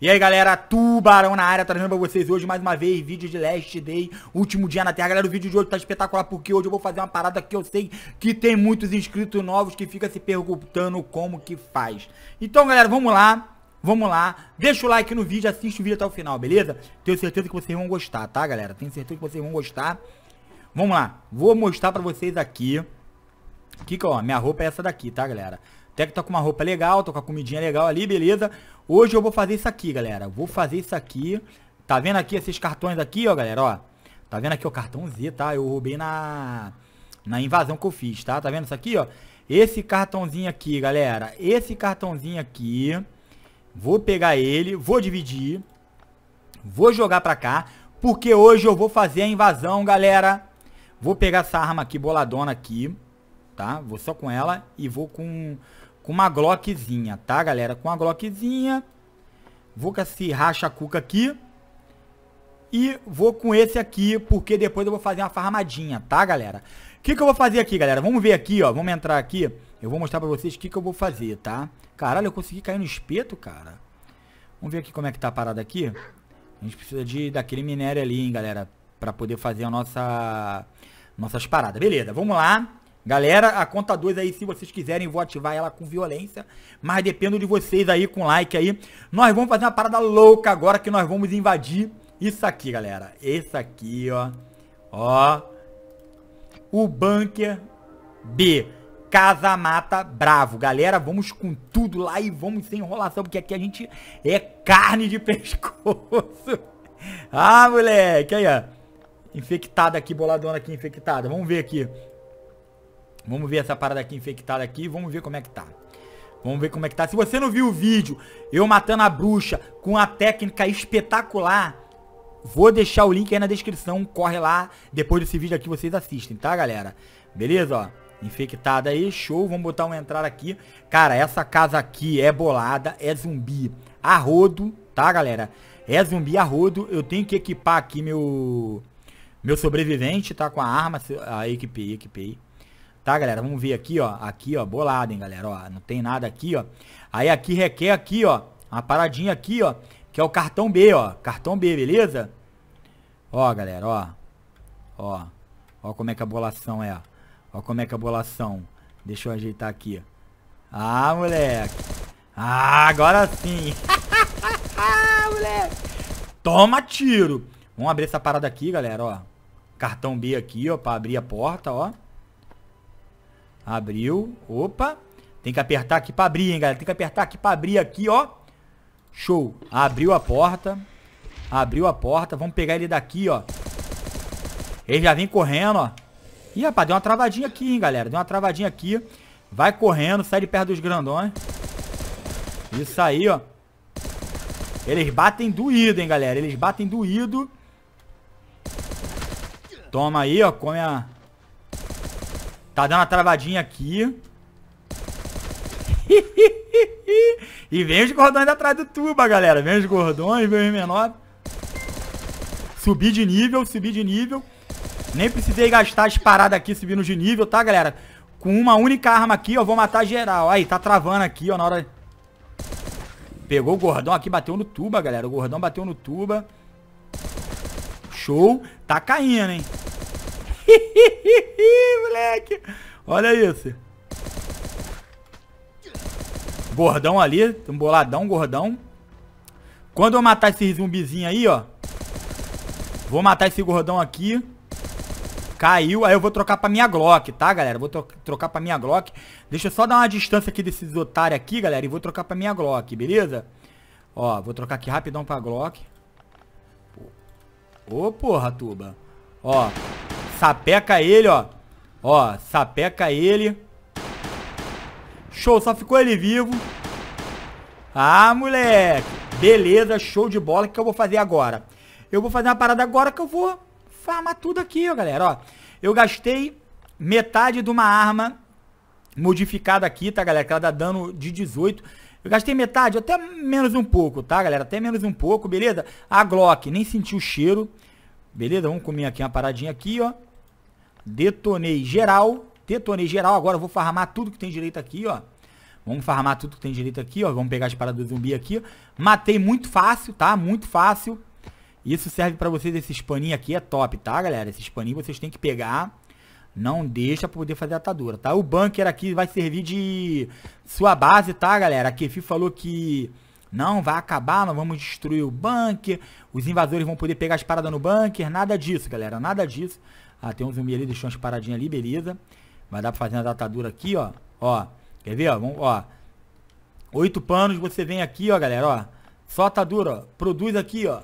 E aí galera, Tubarão na área, trazendo pra vocês hoje mais uma vez vídeo de Last Day, último dia na Terra. Galera, o vídeo de hoje tá espetacular porque hoje eu vou fazer uma parada que eu sei que tem muitos inscritos novos que fica se perguntando como que faz. Então galera, vamos lá, vamos lá, deixa o like no vídeo, assiste o vídeo até o final, beleza? Tenho certeza que vocês vão gostar, tá galera? Tenho certeza que vocês vão gostar. Vamos lá, vou mostrar pra vocês aqui, que ó, minha roupa é essa daqui, tá galera? Até que tá com uma roupa legal, tô com a comidinha legal ali, beleza? Hoje eu vou fazer isso aqui, galera. Vou fazer isso aqui. Tá vendo aqui esses cartões aqui, ó, galera, ó. Tá vendo aqui o cartão Z, tá? Eu roubei na na invasão que eu fiz, tá? Tá vendo isso aqui, ó? Esse cartãozinho aqui, galera. Esse cartãozinho aqui. Vou pegar ele, vou dividir. Vou jogar pra cá. Porque hoje eu vou fazer a invasão, galera. Vou pegar essa arma aqui, boladona aqui. Tá? Vou só com ela e vou com com uma glockzinha, tá, galera? Com uma glockzinha. Vou com esse racha-cuca aqui. E vou com esse aqui, porque depois eu vou fazer uma farmadinha, tá, galera? O que, que eu vou fazer aqui, galera? Vamos ver aqui, ó. Vamos entrar aqui. Eu vou mostrar pra vocês o que, que eu vou fazer, tá? Caralho, eu consegui cair no espeto, cara. Vamos ver aqui como é que tá a parada aqui. A gente precisa de, daquele minério ali, hein, galera. Pra poder fazer a nossa... Nossas paradas. Beleza, vamos lá. Galera, a conta 2 aí, se vocês quiserem, vou ativar ela com violência. Mas dependo de vocês aí, com like aí. Nós vamos fazer uma parada louca agora que nós vamos invadir isso aqui, galera. Esse aqui, ó. Ó. O bunker B. Casa Mata Bravo. Galera, vamos com tudo lá e vamos sem enrolação, porque aqui a gente é carne de pescoço. ah, moleque. Aí, ó. Infectada aqui, boladona aqui, infectada. Vamos ver aqui. Vamos ver essa parada aqui infectada aqui. Vamos ver como é que tá. Vamos ver como é que tá. Se você não viu o vídeo, eu matando a bruxa com a técnica espetacular, vou deixar o link aí na descrição. Corre lá. Depois desse vídeo aqui vocês assistem, tá, galera? Beleza, ó. Infectada aí, show. Vamos botar uma entrada aqui. Cara, essa casa aqui é bolada, é zumbi a rodo, tá, galera? É zumbi a rodo. Eu tenho que equipar aqui meu meu sobrevivente, tá? Com a arma. Ah, equipei, equipei. Tá, galera? Vamos ver aqui, ó. Aqui, ó, bolado, hein, galera? Ó, não tem nada aqui, ó. Aí aqui requer aqui, ó, uma paradinha aqui, ó, que é o cartão B, ó. Cartão B, beleza? Ó, galera, ó. Ó. Ó como é que a bolação é. Ó como é que a bolação. Deixa eu ajeitar aqui. Ah, moleque. Ah, agora sim. moleque. Toma tiro. Vamos abrir essa parada aqui, galera, ó. Cartão B aqui, ó, pra abrir a porta, ó. Abriu. Opa. Tem que apertar aqui pra abrir, hein, galera. Tem que apertar aqui pra abrir aqui, ó. Show. Abriu a porta. Abriu a porta. Vamos pegar ele daqui, ó. Ele já vem correndo, ó. Ih, rapaz, deu uma travadinha aqui, hein, galera. Deu uma travadinha aqui. Vai correndo, sai de perto dos grandões. Isso aí, ó. Eles batem doído, hein, galera. Eles batem doído. Toma aí, ó. Come a... Tá dando uma travadinha aqui. e vem os gordões atrás do tuba, galera. Vem os gordões, vem os menor Subir de nível, subir de nível. Nem precisei gastar as paradas aqui subindo de nível, tá, galera? Com uma única arma aqui, ó, vou matar geral. Aí, tá travando aqui, ó, na hora... Pegou o gordão aqui, bateu no tuba, galera. O gordão bateu no tuba. Show. Tá caindo, hein? moleque. Olha isso. Gordão ali. um boladão, gordão. Quando eu matar esse zumbizinho aí, ó. Vou matar esse gordão aqui. Caiu. Aí eu vou trocar pra minha Glock, tá, galera? Vou trocar pra minha Glock. Deixa eu só dar uma distância aqui desses otários aqui, galera. E vou trocar pra minha Glock, beleza? Ó, vou trocar aqui rapidão pra Glock. Ô, oh, porra, Tuba. Ó, Sapeca ele, ó. Ó, sapeca ele. Show, só ficou ele vivo. Ah, moleque. Beleza, show de bola. O que eu vou fazer agora? Eu vou fazer uma parada agora que eu vou farmar tudo aqui, ó, galera. Ó, eu gastei metade de uma arma modificada aqui, tá, galera? Que ela dá dano de 18. Eu gastei metade, até menos um pouco, tá, galera? Até menos um pouco, beleza? A Glock, nem senti o cheiro. Beleza? Vamos comer aqui uma paradinha aqui, ó. Detonei geral. Detonei geral. Agora eu vou farmar tudo que tem direito aqui, ó. Vamos farmar tudo que tem direito aqui, ó. Vamos pegar as paradas do zumbi aqui. Matei muito fácil, tá? Muito fácil. Isso serve pra vocês, esse paninhos aqui é top, tá, galera? Esse paninhos vocês têm que pegar. Não deixa pra poder fazer atadura, tá? O bunker aqui vai servir de sua base, tá, galera? A Kefi falou que... Não, vai acabar, nós vamos destruir o bunker, os invasores vão poder pegar as paradas no bunker, nada disso, galera, nada disso. Ah, tem um zumbi ali, deixou umas paradinhas ali, beleza. Vai dar pra fazer uma datadura aqui, ó. Ó, quer ver, ó, vamos, ó. Oito panos, você vem aqui, ó, galera, ó. Só atadura, ó. Produz aqui, ó.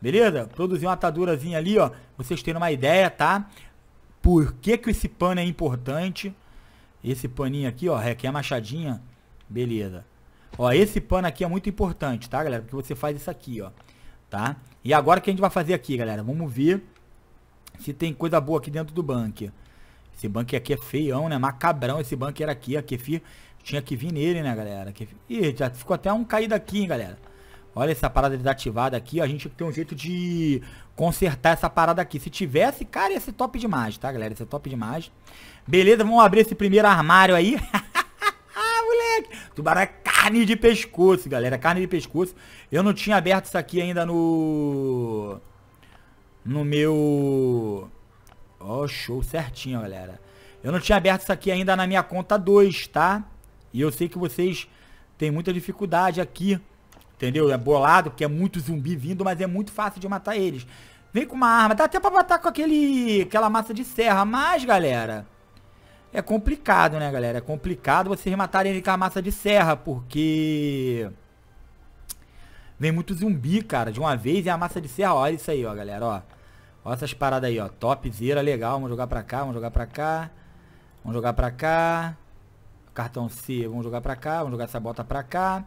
Beleza? Produzir uma atadurazinha ali, ó. Vocês terem uma ideia, tá? Por que que esse pano é importante? Esse paninho aqui, ó, requer machadinha. Beleza. Ó, esse pano aqui é muito importante, tá, galera? Porque você faz isso aqui, ó. Tá? E agora o que a gente vai fazer aqui, galera? Vamos ver se tem coisa boa aqui dentro do bunker. Esse bunker aqui é feião, né? Macabrão esse bunker aqui. A Kefir tinha que vir nele, né, galera? Kefir... Ih, já ficou até um caído aqui, hein, galera? Olha essa parada desativada aqui. Ó. A gente tem um jeito de consertar essa parada aqui. Se tivesse, cara, ia ser top demais, tá, galera? Ia ser top demais. Beleza, vamos abrir esse primeiro armário aí. Ah, moleque! Tubarão é carne de pescoço, galera. Carne de pescoço. Eu não tinha aberto isso aqui ainda no... No meu... Ó, oh, show certinho, galera. Eu não tinha aberto isso aqui ainda na minha conta 2, tá? E eu sei que vocês têm muita dificuldade aqui. Entendeu? É bolado, porque é muito zumbi vindo, mas é muito fácil de matar eles. Vem com uma arma. Dá até pra matar com aquele... Aquela massa de serra. Mas, galera... É complicado, né, galera? É complicado vocês matarem ele com a massa de serra, porque... Vem muito zumbi, cara, de uma vez. E a massa de serra, olha isso aí, ó, galera, ó. Olha essas paradas aí, ó. Topzera, legal. Vamos jogar pra cá, vamos jogar pra cá. Vamos jogar pra cá. Cartão C, vamos jogar pra cá. Vamos jogar essa bota pra cá.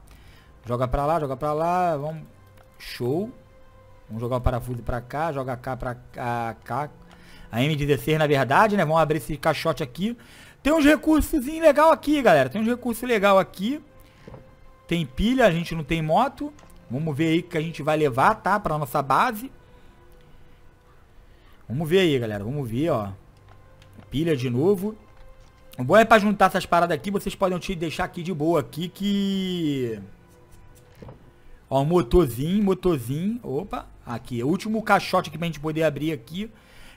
Joga pra lá, joga pra lá. Vamos... Show. Vamos jogar o parafuso pra cá. Joga cá pra cá. cá a M16 na verdade, né? Vamos abrir esse caixote aqui. Tem uns recursos legal aqui, galera. Tem uns recursos legal aqui. Tem pilha, a gente não tem moto. Vamos ver aí o que a gente vai levar, tá? Pra nossa base. Vamos ver aí, galera. Vamos ver, ó. Pilha de novo. O bom é pra juntar essas paradas aqui. Vocês podem te deixar aqui de boa aqui que... Ó, motorzinho, motorzinho. Opa, aqui. É o último caixote aqui pra gente poder abrir aqui.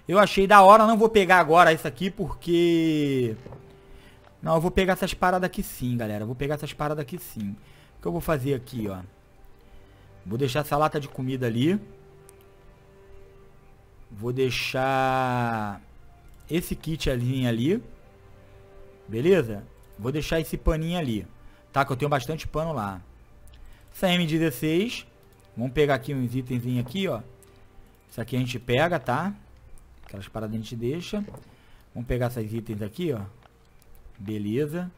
Eu achei da hora, não vou pegar agora isso aqui porque... Não, eu vou pegar essas paradas aqui sim, galera. vou pegar essas paradas aqui sim. O que eu vou fazer aqui, ó? Vou deixar essa lata de comida ali. Vou deixar esse kit ali, Beleza? Vou deixar esse paninho ali. Tá? Que eu tenho bastante pano lá. Essa M16. Vamos pegar aqui uns itenzinhos aqui, ó. Isso aqui a gente pega, tá? Aquelas paradas a gente deixa. Vamos pegar esses itens aqui, ó. Beleza.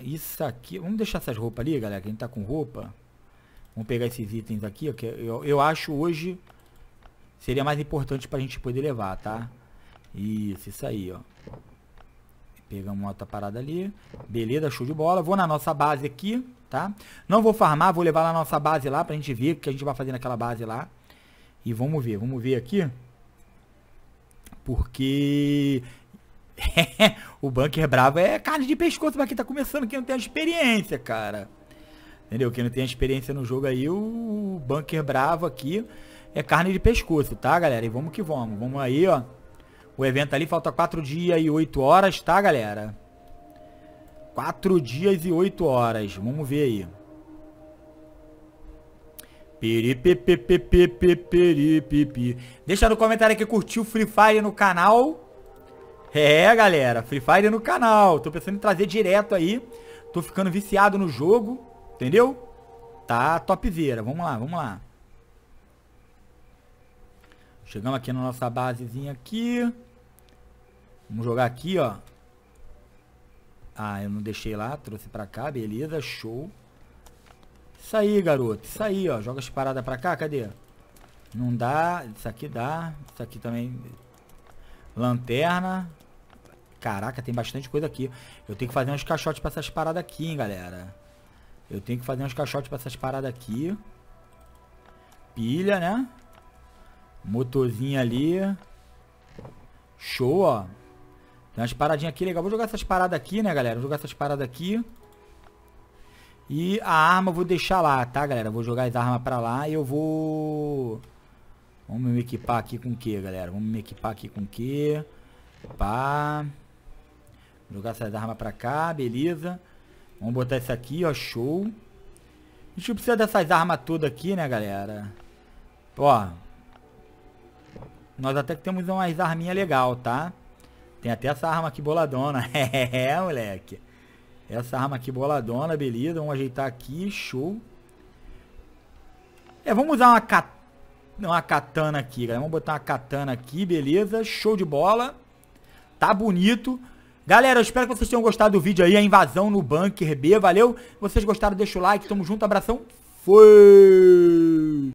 Isso aqui. Vamos deixar essas roupas ali, galera. Que a gente tá com roupa. Vamos pegar esses itens aqui, ó. Que eu, eu acho hoje seria mais importante pra gente poder levar, tá? Isso, isso aí, ó. Pegamos uma outra parada ali. Beleza, show de bola. Vou na nossa base aqui, tá? Não vou farmar, vou levar na nossa base lá pra gente ver o que a gente vai fazer naquela base lá. E vamos ver, vamos ver aqui. Porque o bunker bravo é carne de pescoço pra quem tá começando, quem não tem experiência, cara. Entendeu? Quem não tem experiência no jogo aí, o bunker bravo aqui é carne de pescoço, tá, galera? E vamos que vamos. Vamos aí, ó. O evento ali falta 4 dias e 8 horas, tá, galera? 4 dias e 8 horas. Vamos ver aí. Deixa no comentário que curtiu Free Fire no canal. É, galera, Free Fire no canal. Tô pensando em trazer direto aí. Tô ficando viciado no jogo, entendeu? Tá topzera. Vamos lá, vamos lá. Chegamos aqui na nossa basezinha aqui. Vamos jogar aqui, ó. Ah, eu não deixei lá, trouxe pra cá, beleza, show. Isso aí, garoto. Isso aí, ó. Joga as paradas pra cá. Cadê? Não dá. Isso aqui dá. Isso aqui também. Lanterna. Caraca, tem bastante coisa aqui. Eu tenho que fazer uns caixotes pra essas paradas aqui, hein, galera. Eu tenho que fazer uns caixotes pra essas paradas aqui. Pilha, né? Motorzinho ali. Show, ó. Tem umas paradinhas aqui legal. Vou jogar essas paradas aqui, né, galera? Vou jogar essas paradas aqui. E a arma eu vou deixar lá, tá, galera? Vou jogar as armas pra lá e eu vou... Vamos me equipar aqui com o que, galera? Vamos me equipar aqui com o que? Pá. Jogar essas armas pra cá, beleza. Vamos botar isso aqui, ó, show. A gente precisa dessas armas todas aqui, né, galera? Ó. Nós até que temos umas arminhas legal, tá? Tem até essa arma aqui boladona. é, moleque. Essa arma aqui boladona, beleza. Vamos ajeitar aqui, show. É, vamos usar uma, kat... uma katana aqui, galera. Vamos botar uma katana aqui, beleza. Show de bola. Tá bonito. Galera, eu espero que vocês tenham gostado do vídeo aí, a invasão no Bunker B, valeu? Se vocês gostaram, deixa o like, tamo junto, abração, fui